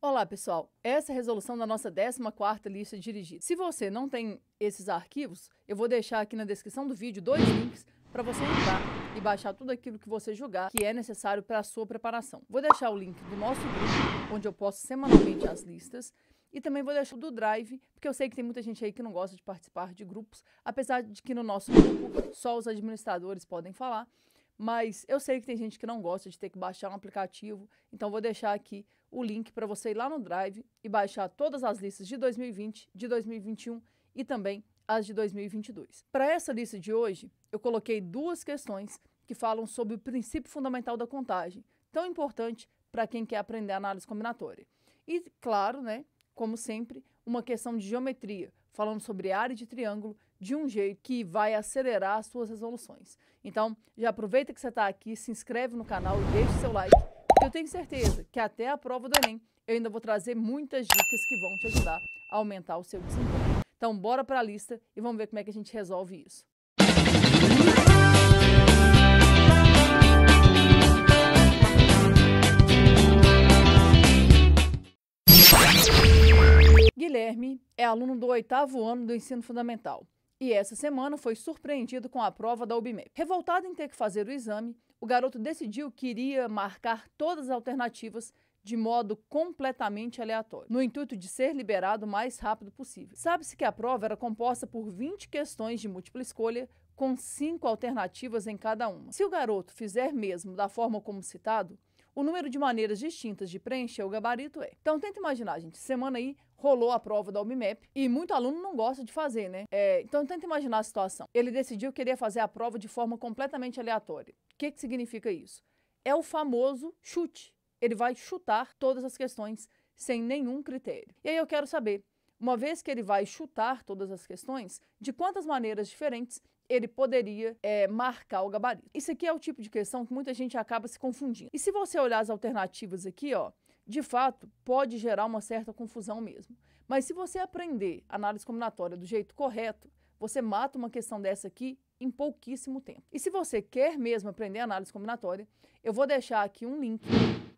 Olá, pessoal. Essa é a resolução da nossa 14ª lista dirigida. Se você não tem esses arquivos, eu vou deixar aqui na descrição do vídeo dois links para você entrar e baixar tudo aquilo que você julgar que é necessário para a sua preparação. Vou deixar o link do nosso grupo, onde eu posto semanalmente as listas, e também vou deixar do Drive, porque eu sei que tem muita gente aí que não gosta de participar de grupos, apesar de que no nosso grupo só os administradores podem falar, mas eu sei que tem gente que não gosta de ter que baixar um aplicativo, então vou deixar aqui o link para você ir lá no Drive e baixar todas as listas de 2020, de 2021 e também as de 2022. Para essa lista de hoje, eu coloquei duas questões que falam sobre o princípio fundamental da contagem, tão importante para quem quer aprender análise combinatória. E, claro, né, como sempre, uma questão de geometria, falando sobre área de triângulo de um jeito que vai acelerar as suas resoluções. Então, já aproveita que você está aqui, se inscreve no canal, deixa deixe seu like eu tenho certeza que até a prova do Enem eu ainda vou trazer muitas dicas que vão te ajudar a aumentar o seu desempenho. Então, bora para a lista e vamos ver como é que a gente resolve isso. Guilherme é aluno do oitavo ano do ensino fundamental e essa semana foi surpreendido com a prova da UBMEP. Revoltado em ter que fazer o exame, o garoto decidiu que iria marcar todas as alternativas de modo completamente aleatório, no intuito de ser liberado o mais rápido possível. Sabe-se que a prova era composta por 20 questões de múltipla escolha, com cinco alternativas em cada uma. Se o garoto fizer mesmo da forma como citado, o número de maneiras distintas de preencher o gabarito é. Então tenta imaginar, gente, semana aí rolou a prova da UMIMEP e muito aluno não gosta de fazer, né? É, então tenta imaginar a situação. Ele decidiu querer fazer a prova de forma completamente aleatória. O que, que significa isso? É o famoso chute. Ele vai chutar todas as questões sem nenhum critério. E aí eu quero saber, uma vez que ele vai chutar todas as questões, de quantas maneiras diferentes ele poderia é, marcar o gabarito. Isso aqui é o tipo de questão que muita gente acaba se confundindo. E se você olhar as alternativas aqui, ó, de fato, pode gerar uma certa confusão mesmo. Mas se você aprender análise combinatória do jeito correto, você mata uma questão dessa aqui em pouquíssimo tempo. E se você quer mesmo aprender análise combinatória, eu vou deixar aqui um link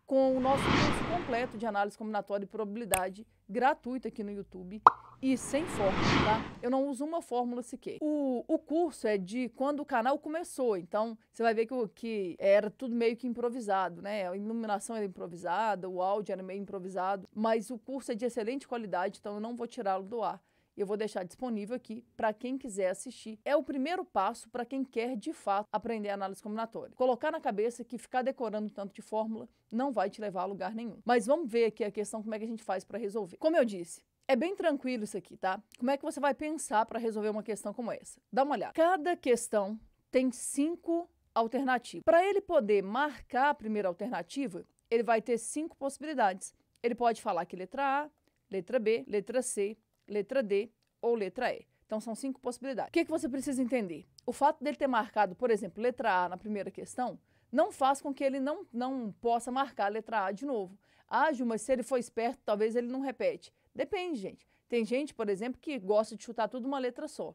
com o nosso curso completo de análise combinatória e probabilidade gratuito aqui no YouTube e sem fórmula, tá? Eu não uso uma fórmula sequer. O, o curso é de quando o canal começou, então você vai ver que, que era tudo meio que improvisado, né? A iluminação era improvisada, o áudio era meio improvisado, mas o curso é de excelente qualidade, então eu não vou tirá-lo do ar eu vou deixar disponível aqui para quem quiser assistir. É o primeiro passo para quem quer de fato aprender análise combinatória. Colocar na cabeça que ficar decorando tanto de fórmula não vai te levar a lugar nenhum. Mas vamos ver aqui a questão como é que a gente faz para resolver. Como eu disse, é bem tranquilo isso aqui, tá? Como é que você vai pensar para resolver uma questão como essa? Dá uma olhada. Cada questão tem cinco alternativas. Para ele poder marcar a primeira alternativa, ele vai ter cinco possibilidades. Ele pode falar que letra A, letra B, letra C, letra D ou letra E. Então são cinco possibilidades. O que, é que você precisa entender? O fato dele ter marcado, por exemplo, letra A na primeira questão, não faz com que ele não, não possa marcar a letra A de novo. Ah, Gilma, se ele for esperto, talvez ele não repete. Depende, gente. Tem gente, por exemplo, que gosta de chutar tudo uma letra só.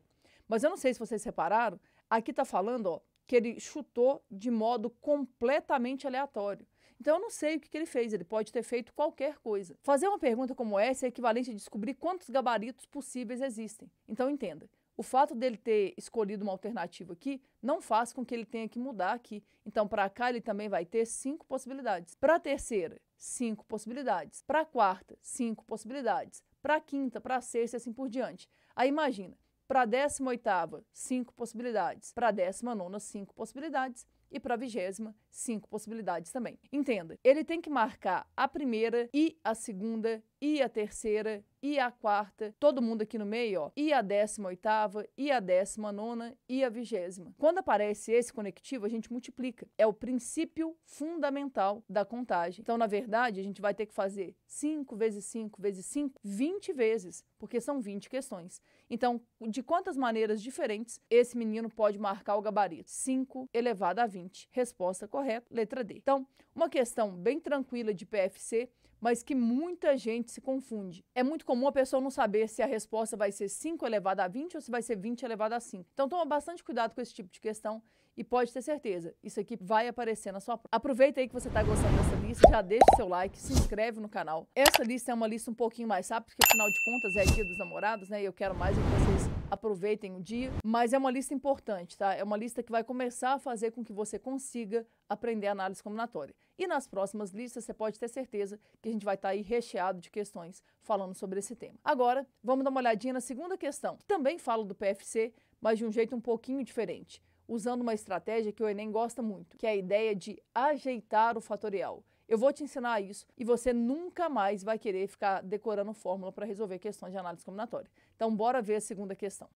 Mas eu não sei se vocês repararam, aqui está falando ó, que ele chutou de modo completamente aleatório. Então eu não sei o que, que, ele fez, ele pode ter feito qualquer coisa. Fazer uma pergunta como essa é equivalente a descobrir quantos gabaritos possíveis existem. Então entenda, o fato dele ter escolhido uma alternativa aqui não faz com que ele tenha que mudar aqui. Então, para cá, ele também vai ter cinco possibilidades. Para a terceira, cinco possibilidades. Para a quarta, cinco possibilidades. Para a quinta, para a sexta e assim por diante. Aí, imagina, para a décima oitava, cinco possibilidades. Para a décima nona, cinco possibilidades. E para a vigésima, cinco possibilidades também. Entenda, ele tem que marcar a primeira e a segunda e a terceira e a quarta, todo mundo aqui no meio, ó, e a décima oitava, e a décima nona, e a vigésima. Quando aparece esse conectivo, a gente multiplica. É o princípio fundamental da contagem. Então, na verdade, a gente vai ter que fazer 5 vezes 5 vezes 5, 20 vezes, porque são 20 questões. Então, de quantas maneiras diferentes esse menino pode marcar o gabarito? 5 elevado a 20. Resposta correta correto, letra D. Então, uma questão bem tranquila de PFC, mas que muita gente se confunde. É muito comum a pessoa não saber se a resposta vai ser 5 elevado a 20 ou se vai ser 20 elevado a 5. Então, toma bastante cuidado com esse tipo de questão e pode ter certeza, isso aqui vai aparecer na sua prova. Aproveita aí que você está gostando dessa lista, já deixa seu like, se inscreve no canal. Essa lista é uma lista um pouquinho mais rápida, porque afinal de contas é dia dos namorados, né? E eu quero mais é que vocês aproveitem o dia, mas é uma lista importante, tá? É uma lista que vai começar a fazer com que você consiga aprender análise combinatória. E nas próximas listas você pode ter certeza que a gente vai estar tá aí recheado de questões falando sobre esse tema. Agora, vamos dar uma olhadinha na segunda questão, que também fala do PFC, mas de um jeito um pouquinho diferente, usando uma estratégia que o Enem gosta muito, que é a ideia de ajeitar o fatorial. Eu vou te ensinar isso e você nunca mais vai querer ficar decorando fórmula para resolver questões de análise combinatória. Então, bora ver a segunda questão.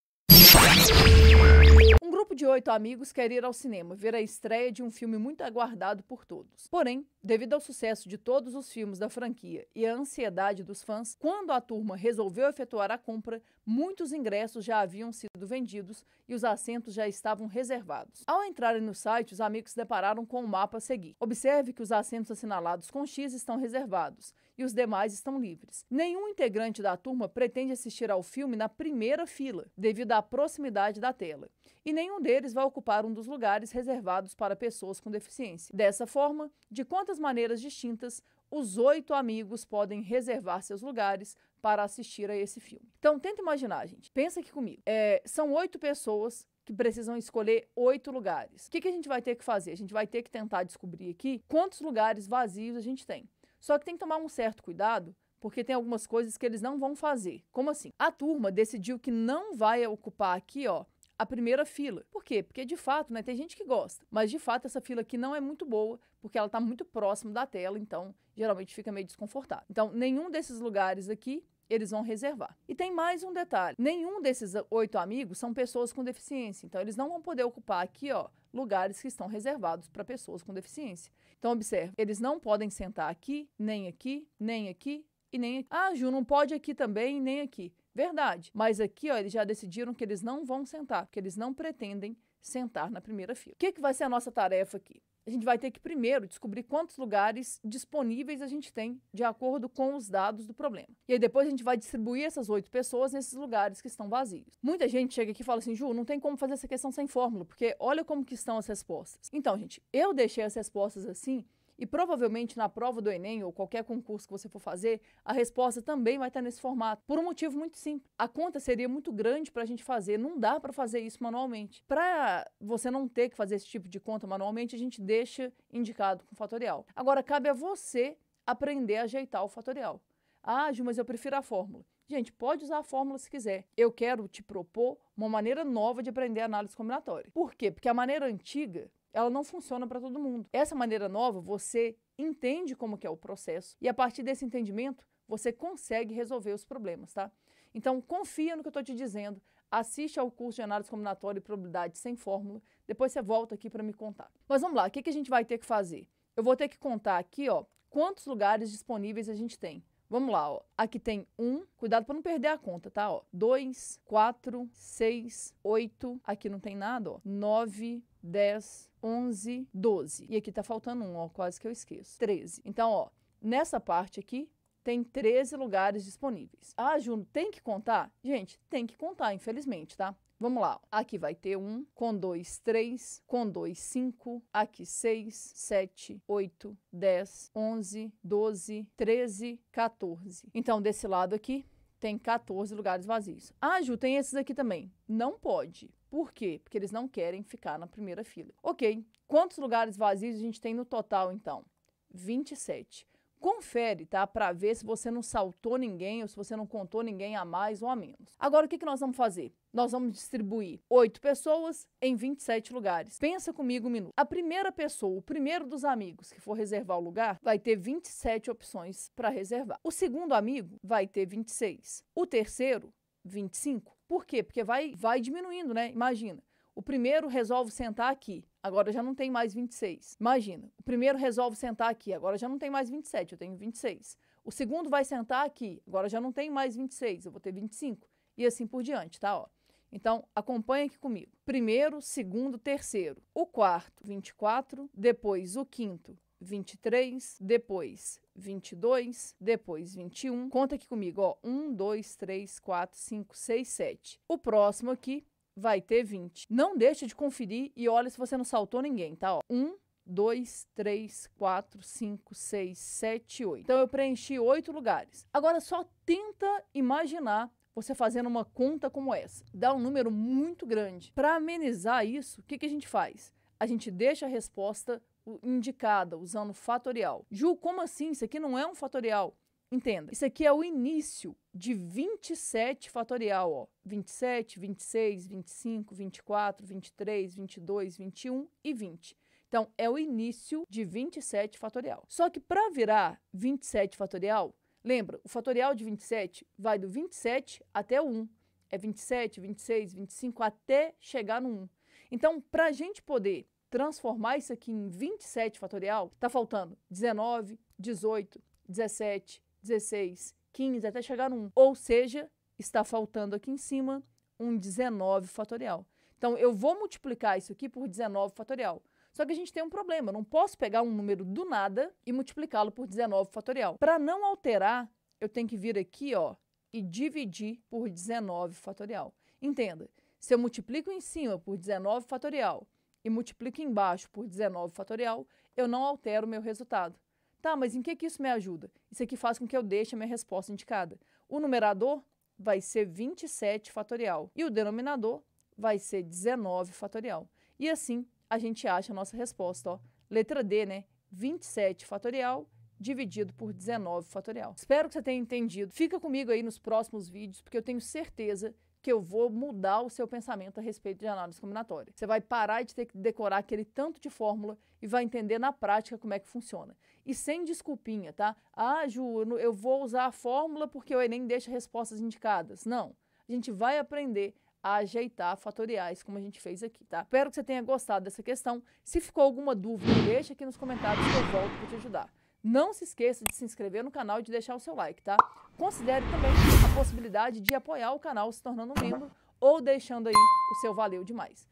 Um grupo de oito amigos quer ir ao cinema ver a estreia de um filme muito aguardado por todos. Porém, devido ao sucesso de todos os filmes da franquia e à ansiedade dos fãs, quando a turma resolveu efetuar a compra, muitos ingressos já haviam sido vendidos e os assentos já estavam reservados. Ao entrarem no site, os amigos se depararam com o mapa a seguir. Observe que os assentos assinalados com X estão reservados e os demais estão livres. Nenhum integrante da turma pretende assistir ao filme na primeira fila, devido à proximidade da tela. E nenhum deles vai ocupar um dos lugares reservados para pessoas com deficiência. Dessa forma, de quantas maneiras distintas, os oito amigos podem reservar seus lugares para assistir a esse filme. Então, tenta imaginar, gente. Pensa aqui comigo. É, são oito pessoas que precisam escolher oito lugares. O que, que a gente vai ter que fazer? A gente vai ter que tentar descobrir aqui quantos lugares vazios a gente tem. Só que tem que tomar um certo cuidado, porque tem algumas coisas que eles não vão fazer. Como assim? A turma decidiu que não vai ocupar aqui, ó, a primeira fila. Por quê? Porque de fato, né, tem gente que gosta, mas de fato essa fila aqui não é muito boa, porque ela está muito próximo da tela, então geralmente fica meio desconfortável. Então, nenhum desses lugares aqui eles vão reservar. E tem mais um detalhe: nenhum desses oito amigos são pessoas com deficiência, então eles não vão poder ocupar aqui, ó, lugares que estão reservados para pessoas com deficiência. Então, observe, eles não podem sentar aqui, nem aqui, nem aqui, e nem aqui. Ah, Ju, não pode aqui também, nem aqui. Verdade. Mas aqui, ó, eles já decidiram que eles não vão sentar, porque eles não pretendem sentar na primeira fila. O que, que vai ser a nossa tarefa aqui? A gente vai ter que primeiro descobrir quantos lugares disponíveis a gente tem de acordo com os dados do problema. E aí depois a gente vai distribuir essas oito pessoas nesses lugares que estão vazios. Muita gente chega aqui e fala assim, Ju, não tem como fazer essa questão sem fórmula, porque olha como que estão as respostas. Então, gente, eu deixei as respostas assim e provavelmente na prova do Enem ou qualquer concurso que você for fazer, a resposta também vai estar nesse formato. Por um motivo muito simples. A conta seria muito grande para a gente fazer, não dá para fazer isso manualmente. Para você não ter que fazer esse tipo de conta manualmente, a gente deixa indicado com fatorial. Agora, cabe a você aprender a ajeitar o fatorial. Ah, Ju, mas eu prefiro a fórmula. Gente, pode usar a fórmula se quiser. Eu quero te propor uma maneira nova de aprender análise combinatória. Por quê? Porque a maneira antiga ela não funciona para todo mundo. Essa maneira nova, você entende como que é o processo e a partir desse entendimento, você consegue resolver os problemas, tá? Então, confia no que eu estou te dizendo, assiste ao curso de análise combinatória e probabilidade sem fórmula, depois você volta aqui para me contar. Mas vamos lá, o que, que a gente vai ter que fazer? Eu vou ter que contar aqui, ó, quantos lugares disponíveis a gente tem. Vamos lá, ó. Aqui tem um. Cuidado para não perder a conta, tá? Ó. Dois, quatro, seis, oito. Aqui não tem nada, ó. Nove, dez, 11, 12. E aqui tá faltando um, ó, quase que eu esqueço. 13. Então, ó, nessa parte aqui tem 13 lugares disponíveis. Ah, Juno, tem que contar? Gente, tem que contar, infelizmente, tá? Vamos lá. Aqui vai ter 1, com 2, 3, com 2, 5, aqui 6, 7, 8, 10, 11, 12, 13, 14. Então, desse lado aqui tem 14 lugares vazios. Ah, Ju, tem esses aqui também. Não pode. Por quê? Porque eles não querem ficar na primeira fila. Ok, quantos lugares vazios a gente tem no total, então? 27. Confere, tá? Para ver se você não saltou ninguém ou se você não contou ninguém a mais ou a menos. Agora, o que, que nós vamos fazer? Nós vamos distribuir oito pessoas em 27 lugares. Pensa comigo um minuto. A primeira pessoa, o primeiro dos amigos que for reservar o lugar, vai ter 27 opções para reservar. O segundo amigo vai ter 26. O terceiro, 25. Por quê? Porque vai, vai diminuindo, né? Imagina. O primeiro resolve sentar aqui, agora já não tem mais 26. Imagina, o primeiro resolve sentar aqui, agora já não tem mais 27, eu tenho 26. O segundo vai sentar aqui, agora já não tem mais 26, eu vou ter 25. E assim por diante, tá? Ó. Então, acompanhe aqui comigo. Primeiro, segundo, terceiro. O quarto, 24. Depois, o quinto, 23. Depois, 22. Depois, 21. Conta aqui comigo, ó. 1, 2, 3, 4, 5, 6, 7. O próximo aqui vai ter 20. Não deixe de conferir e olha se você não saltou ninguém, tá? Ó. 1, 2, 3, 4, 5, 6, 7, 8. Então, eu preenchi oito lugares. Agora, só tenta imaginar você fazendo uma conta como essa. Dá um número muito grande. Para amenizar isso, o que, que a gente faz? A gente deixa a resposta indicada, usando fatorial. Ju, como assim? Isso aqui não é um fatorial. Entenda, isso aqui é o início de 27 fatorial, ó. 27, 26, 25, 24, 23, 22, 21 e 20. Então, é o início de 27 fatorial. Só que para virar 27 fatorial, Lembra, o fatorial de 27 vai do 27 até o 1. É 27, 26, 25, até chegar no 1. Então, para a gente poder transformar isso aqui em 27 fatorial, está faltando 19, 18, 17, 16, 15, até chegar no 1. Ou seja, está faltando aqui em cima um 19 fatorial. Então, eu vou multiplicar isso aqui por 19 fatorial. Só que a gente tem um problema, eu não posso pegar um número do nada e multiplicá-lo por 19 fatorial. Para não alterar, eu tenho que vir aqui, ó, e dividir por 19 fatorial. Entenda, se eu multiplico em cima por 19 fatorial e multiplico embaixo por 19 fatorial, eu não altero o meu resultado. Tá, mas em que, que isso me ajuda? Isso aqui faz com que eu deixe a minha resposta indicada. O numerador vai ser 27 fatorial e o denominador vai ser 19 fatorial. E assim a gente acha a nossa resposta. Ó. Letra D, né? 27 fatorial dividido por 19 fatorial. Espero que você tenha entendido. Fica comigo aí nos próximos vídeos, porque eu tenho certeza que eu vou mudar o seu pensamento a respeito de análise combinatória. Você vai parar de ter que decorar aquele tanto de fórmula e vai entender na prática como é que funciona. E sem desculpinha, tá? Ah, Ju, eu vou usar a fórmula porque o Enem deixa respostas indicadas. Não. A gente vai aprender ajeitar fatoriais, como a gente fez aqui, tá? Espero que você tenha gostado dessa questão. Se ficou alguma dúvida, deixa aqui nos comentários que eu volto para te ajudar. Não se esqueça de se inscrever no canal e de deixar o seu like, tá? Considere também a possibilidade de apoiar o canal se tornando um membro ou deixando aí o seu valeu demais.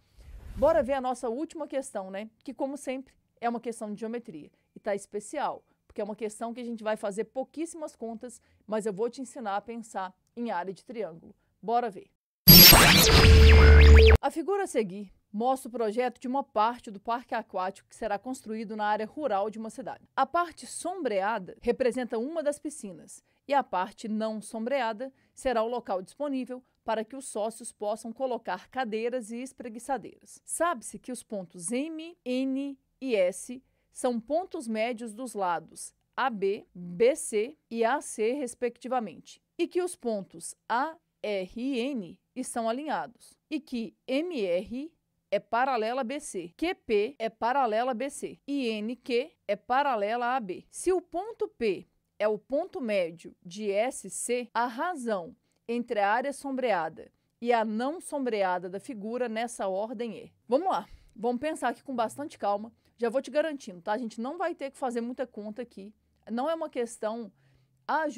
Bora ver a nossa última questão, né? Que, como sempre, é uma questão de geometria e tá especial, porque é uma questão que a gente vai fazer pouquíssimas contas, mas eu vou te ensinar a pensar em área de triângulo. Bora ver. A figura a seguir mostra o projeto de uma parte do parque aquático que será construído na área rural de uma cidade. A parte sombreada representa uma das piscinas e a parte não sombreada será o local disponível para que os sócios possam colocar cadeiras e espreguiçadeiras. Sabe-se que os pontos M, N e S são pontos médios dos lados AB, BC e AC, respectivamente, e que os pontos A, RN estão alinhados e que MR é paralela a BC, QP é paralela a BC e NQ é paralela a AB. Se o ponto P é o ponto médio de SC, a razão entre a área sombreada e a não sombreada da figura nessa ordem é. Vamos lá, vamos pensar aqui com bastante calma. Já vou te garantindo, tá? A gente não vai ter que fazer muita conta aqui. Não é uma questão ah,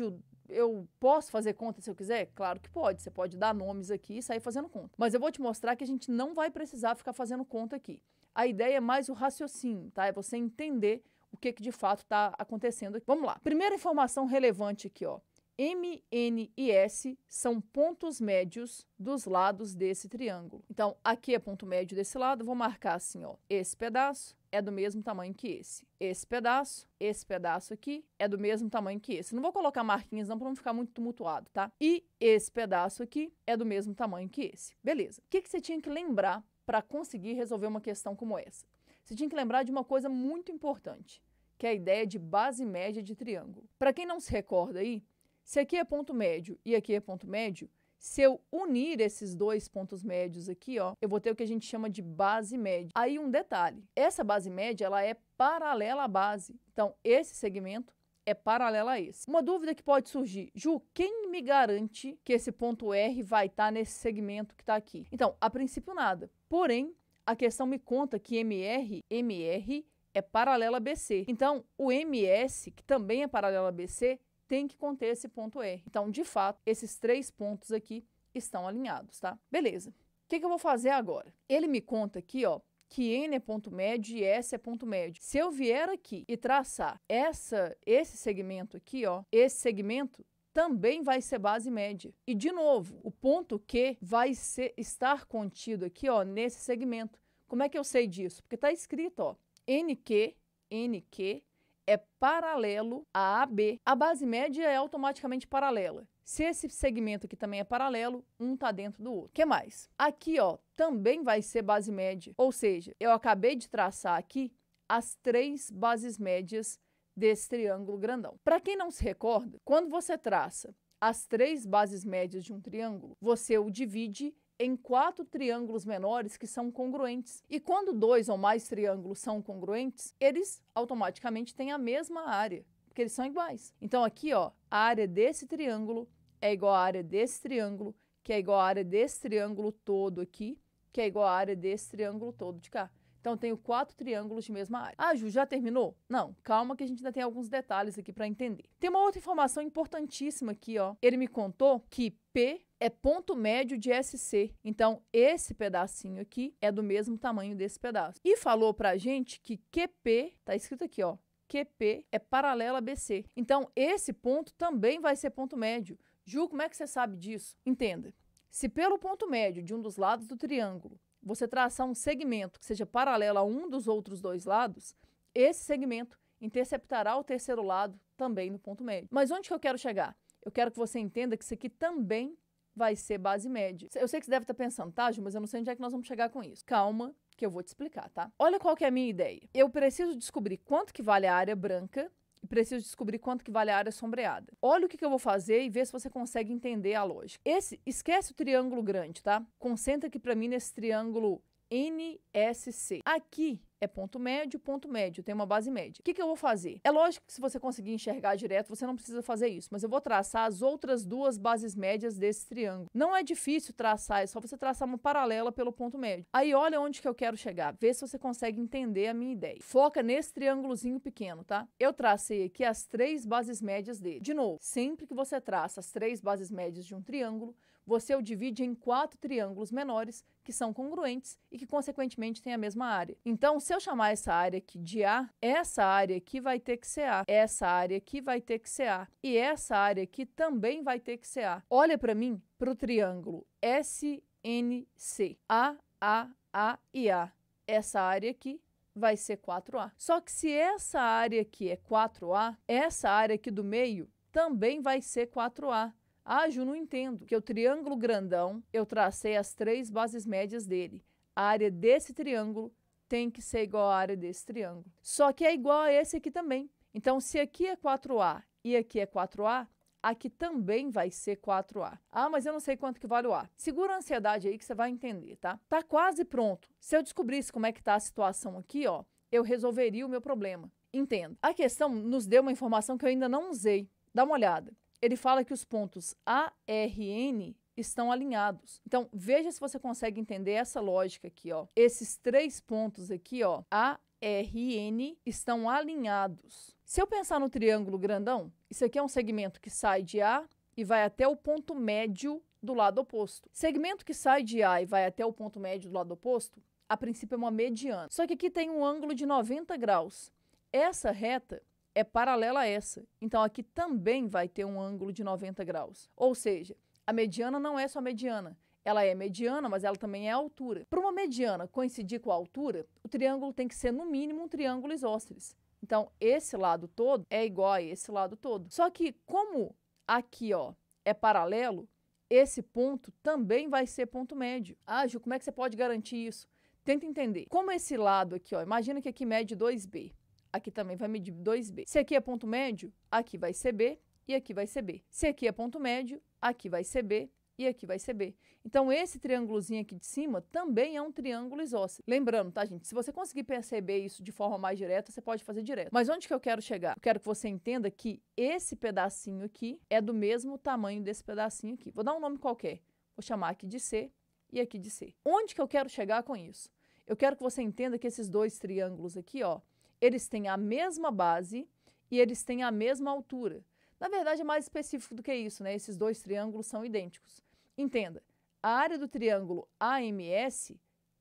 eu posso fazer conta se eu quiser? Claro que pode. Você pode dar nomes aqui e sair fazendo conta. Mas eu vou te mostrar que a gente não vai precisar ficar fazendo conta aqui. A ideia é mais o raciocínio, tá? É você entender o que, que de fato está acontecendo aqui. Vamos lá. Primeira informação relevante aqui, ó. M, N e S são pontos médios dos lados desse triângulo. Então, aqui é ponto médio desse lado, vou marcar assim, ó, esse pedaço, é do mesmo tamanho que esse. Esse pedaço, esse pedaço aqui é do mesmo tamanho que esse. Não vou colocar marquinhas não para não ficar muito tumultuado, tá? E esse pedaço aqui é do mesmo tamanho que esse. Beleza. O que, que você tinha que lembrar para conseguir resolver uma questão como essa? Você tinha que lembrar de uma coisa muito importante, que é a ideia de base média de triângulo. Para quem não se recorda aí, se aqui é ponto médio e aqui é ponto médio, se eu unir esses dois pontos médios aqui, ó, eu vou ter o que a gente chama de base média. Aí um detalhe, essa base média ela é paralela à base. Então, esse segmento é paralelo a esse. Uma dúvida que pode surgir, Ju, quem me garante que esse ponto R vai estar tá nesse segmento que está aqui? Então, a princípio nada. Porém, a questão me conta que MR, MR é paralela a BC. Então, o MS, que também é paralela a BC, tem que conter esse ponto R. Então, de fato, esses três pontos aqui estão alinhados, tá? Beleza. O que, que eu vou fazer agora? Ele me conta aqui, ó, que N é ponto médio e S é ponto médio. Se eu vier aqui e traçar essa, esse segmento aqui, ó, esse segmento também vai ser base média. E, de novo, o ponto Q vai ser, estar contido aqui ó, nesse segmento. Como é que eu sei disso? Porque está escrito ó, NQ, NQ é paralelo a AB. A base média é automaticamente paralela. Se esse segmento aqui também é paralelo, um está dentro do outro. O que mais? Aqui, ó, também vai ser base média. Ou seja, eu acabei de traçar aqui as três bases médias desse triângulo grandão. Para quem não se recorda, quando você traça as três bases médias de um triângulo, você o divide em quatro triângulos menores que são congruentes. E quando dois ou mais triângulos são congruentes, eles automaticamente têm a mesma área, porque eles são iguais. Então aqui, ó, a área desse triângulo é igual à área desse triângulo, que é igual à área desse triângulo todo aqui, que é igual à área desse triângulo todo de cá. Então, tenho quatro triângulos de mesma área. Ah, Ju, já terminou? Não, calma que a gente ainda tem alguns detalhes aqui para entender. Tem uma outra informação importantíssima aqui, ó. Ele me contou que P é ponto médio de SC. Então, esse pedacinho aqui é do mesmo tamanho desse pedaço. E falou pra gente que QP, tá escrito aqui, ó, QP é paralelo a BC. Então, esse ponto também vai ser ponto médio. Ju, como é que você sabe disso? Entenda. Se pelo ponto médio de um dos lados do triângulo você traçar um segmento que seja paralelo a um dos outros dois lados, esse segmento interceptará o terceiro lado também no ponto médio. Mas onde que eu quero chegar? Eu quero que você entenda que isso aqui também vai ser base média. Eu sei que você deve estar pensando, tá, Ju, mas eu não sei onde é que nós vamos chegar com isso. Calma, que eu vou te explicar, tá? Olha qual que é a minha ideia. Eu preciso descobrir quanto que vale a área branca preciso descobrir quanto que vale a área sombreada. Olha o que, que eu vou fazer e vê se você consegue entender a lógica. Esse, esquece o triângulo grande, tá? Concentra aqui para mim nesse triângulo NSC. Aqui é ponto médio, ponto médio, tem uma base média. O que, que eu vou fazer? É lógico que se você conseguir enxergar direto, você não precisa fazer isso, mas eu vou traçar as outras duas bases médias desse triângulo. Não é difícil traçar, é só você traçar uma paralela pelo ponto médio. Aí olha onde que eu quero chegar, vê se você consegue entender a minha ideia. Foca nesse triângulozinho pequeno, tá? Eu tracei aqui as três bases médias dele. De novo, sempre que você traça as três bases médias de um triângulo, você o divide em quatro triângulos menores que são congruentes e que, consequentemente, têm a mesma área. Então, se se eu chamar essa área aqui de A, é essa área aqui vai ter que ser A, é essa área aqui vai ter que ser A, e é essa área aqui também vai ter que ser A. Olha para mim, para o triângulo SNC, A, A, A e A. Essa área aqui vai ser 4A. Só que se essa área aqui é 4A, essa área aqui do meio também vai ser 4A. Ah, Ju, não entendo. Que o triângulo grandão, eu tracei as três bases médias dele. A área desse triângulo tem que ser igual à área desse triângulo. Só que é igual a esse aqui também. Então, se aqui é 4A e aqui é 4A, aqui também vai ser 4A. Ah, mas eu não sei quanto que vale o A. Segura a ansiedade aí que você vai entender, tá? Tá quase pronto. Se eu descobrisse como é que tá a situação aqui, ó, eu resolveria o meu problema. Entenda. A questão nos deu uma informação que eu ainda não usei. Dá uma olhada. Ele fala que os pontos A, R, N estão alinhados. Então, veja se você consegue entender essa lógica aqui, ó. Esses três pontos aqui, ó, A, R e N estão alinhados. Se eu pensar no triângulo grandão, isso aqui é um segmento que sai de A e vai até o ponto médio do lado oposto. Segmento que sai de A e vai até o ponto médio do lado oposto, a princípio é uma mediana. Só que aqui tem um ângulo de 90 graus. Essa reta é paralela a essa. Então aqui também vai ter um ângulo de 90 graus. Ou seja, a mediana não é só mediana. Ela é mediana, mas ela também é altura. Para uma mediana coincidir com a altura, o triângulo tem que ser, no mínimo, um triângulo isósceles. Então, esse lado todo é igual a esse lado todo. Só que, como aqui ó, é paralelo, esse ponto também vai ser ponto médio. Ah, Ju, como é que você pode garantir isso? Tenta entender. Como esse lado aqui, ó, imagina que aqui mede 2B. Aqui também vai medir 2B. Se aqui é ponto médio, aqui vai ser B e aqui vai ser B. Se aqui é ponto médio, aqui vai ser B e aqui vai ser B. Então, esse triângulozinho aqui de cima também é um triângulo isósceles. Lembrando, tá, gente? Se você conseguir perceber isso de forma mais direta, você pode fazer direto. Mas onde que eu quero chegar? Eu quero que você entenda que esse pedacinho aqui é do mesmo tamanho desse pedacinho aqui. Vou dar um nome qualquer. Vou chamar aqui de C e aqui de C. Onde que eu quero chegar com isso? Eu quero que você entenda que esses dois triângulos aqui, ó, eles têm a mesma base e eles têm a mesma altura. Na verdade, é mais específico do que isso, né? Esses dois triângulos são idênticos. Entenda, a área do triângulo AMS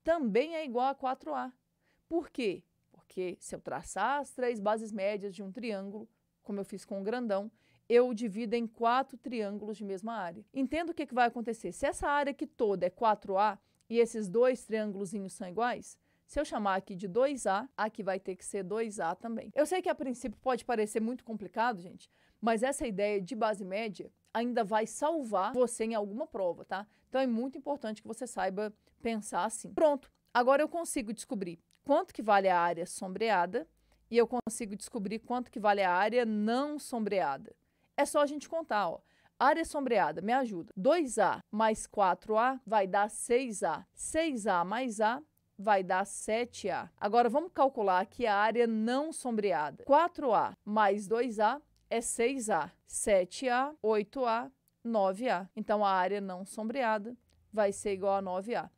também é igual a 4A. Por quê? Porque se eu traçar as três bases médias de um triângulo, como eu fiz com o grandão, eu divido em quatro triângulos de mesma área. Entenda o que, que vai acontecer. Se essa área aqui toda é 4A e esses dois triângulos são iguais, se eu chamar aqui de 2A, aqui vai ter que ser 2A também. Eu sei que a princípio pode parecer muito complicado, gente, mas essa ideia de base média ainda vai salvar você em alguma prova, tá? Então é muito importante que você saiba pensar assim. Pronto, agora eu consigo descobrir quanto que vale a área sombreada e eu consigo descobrir quanto que vale a área não sombreada. É só a gente contar, ó. Área sombreada, me ajuda. 2A mais 4A vai dar 6A. 6A mais A vai dar 7A. Agora vamos calcular aqui a área não sombreada. 4A mais 2A é 6A, 7A, 8A, 9A. Então a área não sombreada vai ser igual a 9A.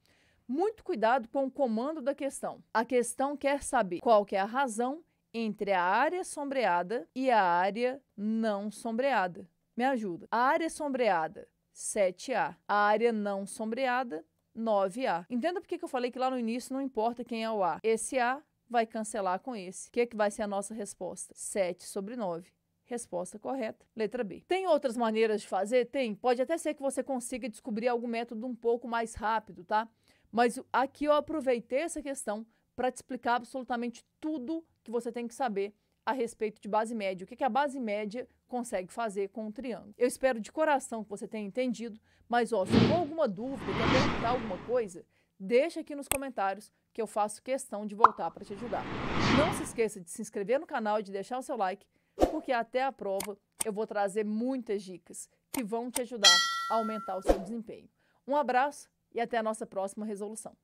Muito cuidado com o comando da questão. A questão quer saber qual que é a razão entre a área sombreada e a área não sombreada. Me ajuda. A área sombreada, 7A. A área não sombreada, 9A. Entenda por que eu falei que lá no início não importa quem é o A. Esse A vai cancelar com esse. O que, é que vai ser a nossa resposta? 7 sobre 9. Resposta correta, letra B. Tem outras maneiras de fazer? Tem. Pode até ser que você consiga descobrir algum método um pouco mais rápido, tá? Mas aqui eu aproveitei essa questão para te explicar absolutamente tudo que você tem que saber a respeito de base média, o que, que a base média consegue fazer com o triângulo. Eu espero de coração que você tenha entendido, mas ó, se ficou alguma dúvida, quer perguntar alguma coisa, deixa aqui nos comentários que eu faço questão de voltar para te ajudar. Não se esqueça de se inscrever no canal e de deixar o seu like porque até a prova eu vou trazer muitas dicas que vão te ajudar a aumentar o seu desempenho. Um abraço e até a nossa próxima resolução.